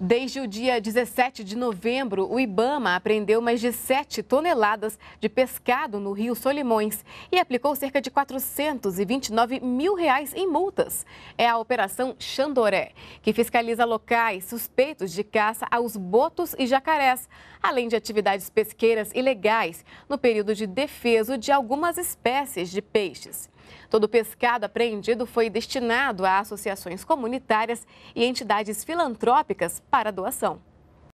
Desde o dia 17 de novembro, o Ibama apreendeu mais de 7 toneladas de pescado no rio Solimões e aplicou cerca de 429 mil reais em multas. É a Operação Xandoré, que fiscaliza locais suspeitos de caça aos botos e jacarés, além de atividades pesqueiras ilegais no período de defeso de algumas espécies de peixes. Todo o pescado apreendido foi destinado a associações comunitárias e entidades filantrópicas para doação.